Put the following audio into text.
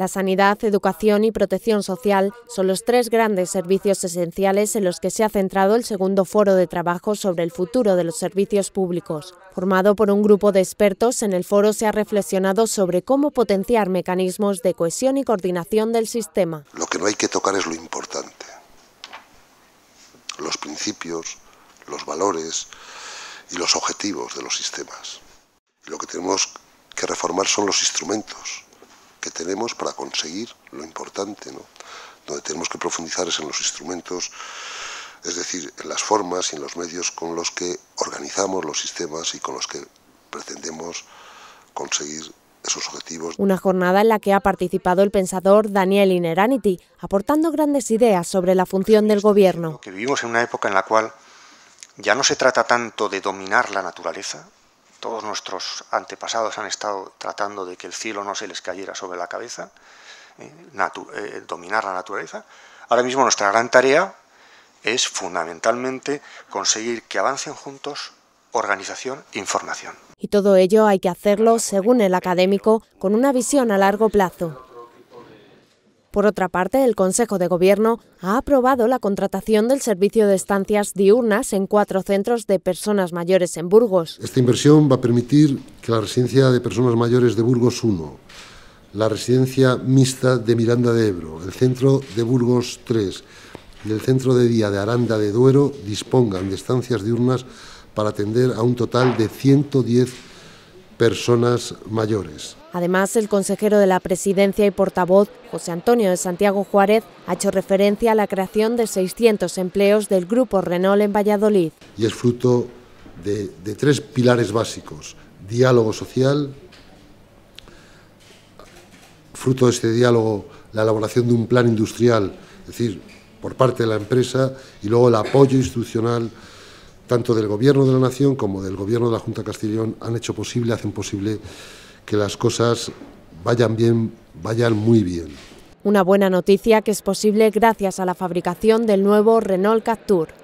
La sanidad, educación y protección social son los tres grandes servicios esenciales en los que se ha centrado el segundo foro de trabajo sobre el futuro de los servicios públicos. Formado por un grupo de expertos, en el foro se ha reflexionado sobre cómo potenciar mecanismos de cohesión y coordinación del sistema. Lo que no hay que tocar es lo importante. Los principios, los valores y los objetivos de los sistemas. Lo que tenemos que reformar son los instrumentos que tenemos para conseguir lo importante. ¿no? Donde tenemos que profundizar es en los instrumentos, es decir, en las formas y en los medios con los que organizamos los sistemas y con los que pretendemos conseguir esos objetivos. Una jornada en la que ha participado el pensador Daniel Ineranity, aportando grandes ideas sobre la función del gobierno. Que vivimos en una época en la cual ya no se trata tanto de dominar la naturaleza, todos nuestros antepasados han estado tratando de que el cielo no se les cayera sobre la cabeza, eh, eh, eh, dominar la naturaleza. Ahora mismo nuestra gran tarea es fundamentalmente conseguir que avancen juntos organización, e información. Y todo ello hay que hacerlo, según el académico, con una visión a largo plazo. Por otra parte, el Consejo de Gobierno ha aprobado la contratación del servicio de estancias diurnas en cuatro centros de personas mayores en Burgos. Esta inversión va a permitir que la residencia de personas mayores de Burgos 1, la residencia mixta de Miranda de Ebro, el centro de Burgos 3 y el centro de día de Aranda de Duero dispongan de estancias diurnas para atender a un total de 110 personas mayores. Además, el consejero de la Presidencia y portavoz, José Antonio de Santiago Juárez, ha hecho referencia a la creación de 600 empleos del Grupo Renault en Valladolid. Y es fruto de, de tres pilares básicos, diálogo social, fruto de este diálogo la elaboración de un plan industrial, es decir, por parte de la empresa, y luego el apoyo institucional tanto del Gobierno de la Nación como del Gobierno de la Junta Castellón han hecho posible, hacen posible que las cosas vayan bien, vayan muy bien. Una buena noticia que es posible gracias a la fabricación del nuevo Renault Captur.